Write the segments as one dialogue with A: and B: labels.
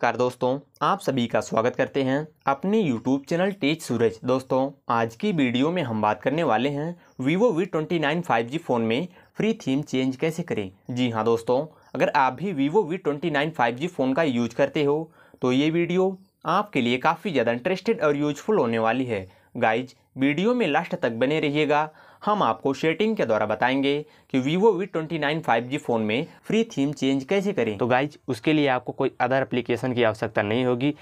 A: car दोस्तों आप सभी का स्वागत करते हैं अपने YouTube चैनल टेज सूरज दोस्तों आज की वीडियो में हम बात करने वाले हैं Vivo V29 5G फ़ोन में फ्री थीम चेंज कैसे करें जी हाँ दोस्तों अगर आप भी Vivo V29 5G फ़ोन का यूज करते हो तो ये वीडियो आपके लिए काफ़ी ज़्यादा इंटरेस्टेड और यूजफुल होने वाली है गाइज वीडियो में लास्ट तक बने रहिएगा हम आपको शेटिंग के द्वारा बताएंगे कि Vivo V twenty nine five G phone में फ्री थीम चेंज कैसे करें तो गाइज उसके लिए आपको कोई अदर एप्लीकेशन की आवश्यकता नहीं होगी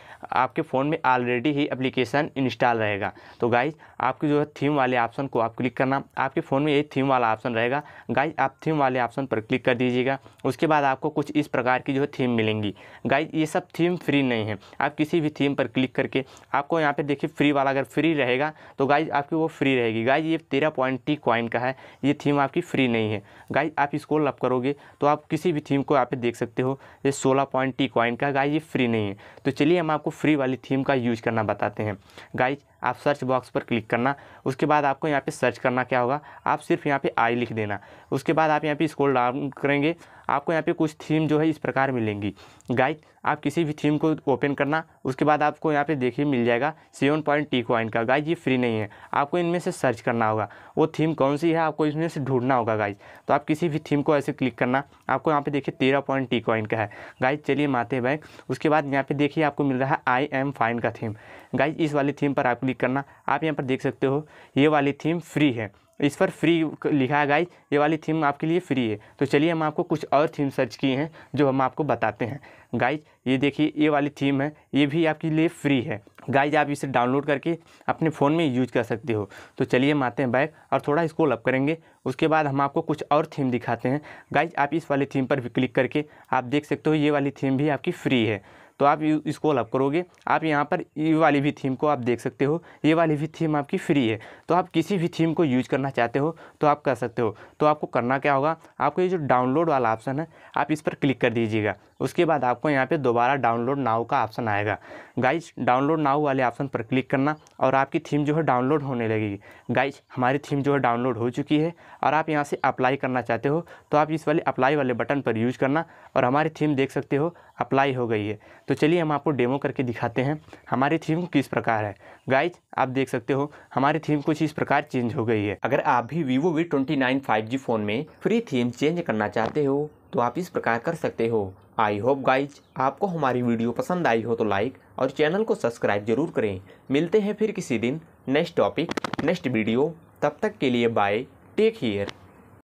A: आपके फ़ोन में ऑलरेडी ही एप्लीकेशन इंस्टॉल रहेगा तो गाइज आपकी जो है थीम वाले ऑप्शन को आप क्लिक करना आपके फ़ोन में यही थीम वाला ऑप्शन रहेगा गाइज आप थीम वाले ऑप्शन पर क्लिक कर दीजिएगा उसके बाद आपको कुछ इस प्रकार की जो है थीम मिलेंगी गाइज ये सब थीम फ्री नहीं है आप किसी भी थीम पर क्लिक करके आपको यहाँ पर देखिए फ्री वाला अगर फ्री रहेगा तो गाइज आपकी वो फ्री रहेगी गाइज ये तेरह पॉइंट टी क्वाइन का है ये थीम आपकी फ्री नहीं है गाइज आप इसको लप करोगे तो आप किसी भी थीम को यहाँ पे देख सकते हो ये सोलह पॉइंट टी क्वाइन का गाइज ये फ्री नहीं है तो चलिए हम आपको फ्री वाली थीम का यूज करना बताते हैं गाइज आप सर्च बॉक्स पर क्लिक करना उसके बाद आपको यहाँ पे सर्च करना क्या होगा आप सिर्फ यहाँ पे आई लिख देना उसके बाद आप यहाँ पे स्क्रॉल डाउन करेंगे आपको यहाँ पे कुछ थीम जो है इस प्रकार मिलेंगी गाइड आप किसी भी थीम को ओपन करना उसके बाद आपको यहाँ पे देखिए मिल जाएगा सेवन पॉइंट टी कॉइन का गाइज ये फ्री नहीं है आपको इनमें से सर्च करना होगा वो थीम कौन सी है आपको इसमें से ढूंढना होगा गाइज तो आप किसी भी थीम को ऐसे क्लिक करना आपको यहाँ पे देखिए तेरह पॉइंट टी कॉइन का है गाइज चलिए माते बैंक उसके बाद यहाँ पे देखिए आपको मिल रहा है आई एम फाइन का थीम गाइज इस वाली थीम पर आप क्लिक करना आप यहाँ पर देख सकते हो ये वाली थीम फ्री है इस पर फ्री लिखा है गाइज ये वाली थीम आपके लिए फ्री है तो चलिए हम आपको कुछ और थीम सर्च किए हैं जो हम आपको बताते हैं गाइज ये देखिए ये वाली थीम है ये भी आपके लिए फ्री है गाइज आप इसे डाउनलोड करके अपने फ़ोन में यूज कर सकते हो तो चलिए हम आते हैं बैग और थोड़ा इसको अप करेंगे उसके बाद हम आपको कुछ और थीम दिखाते हैं गाइज आप इस वाली थीम पर भी क्लिक करके आप देख सकते हो ये वाली थीम भी आपकी फ्री है तो आप इसको अलाउ करोगे आप यहाँ पर ये वाली भी थीम को आप देख सकते हो ये वाली भी थीम आपकी फ्री है तो आप किसी भी थीम को यूज करना चाहते हो तो आप कर सकते हो तो आपको करना क्या होगा आपको ये जो डाउनलोड वाला ऑप्शन है आप इस पर क्लिक कर दीजिएगा उसके बाद आपको यहाँ पे दोबारा डाउनलोड नाव का ऑप्शन आएगा गाइज डाउनलोड नाव वाले ऑप्शन पर क्लिक करना और आपकी थीम जो है डाउनलोड होने लगेगी गाइज हमारी थीम जो है डाउनलोड हो चुकी है और आप यहाँ से अप्लाई करना चाहते हो तो आप इस वाले अप्लाई वाले बटन पर यूज़ करना और हमारी थीम देख सकते हो अप्लाई हो गई है तो चलिए हम आपको डेमो करके दिखाते हैं हमारी थीम किस प्रकार है गाइज आप देख सकते हो हमारी थीम कुछ इस प्रकार चेंज हो गई है अगर आप भी Vivo V twenty nine five G phone में फ्री थीम चेंज करना चाहते हो तो आप इस प्रकार कर सकते हो आई होप गाइज आपको हमारी वीडियो पसंद आई हो तो लाइक और चैनल को सब्सक्राइब जरूर करें मिलते हैं फिर किसी दिन नेक्स्ट टॉपिक नेक्स्ट वीडियो तब तक के लिए बाय टेक केयर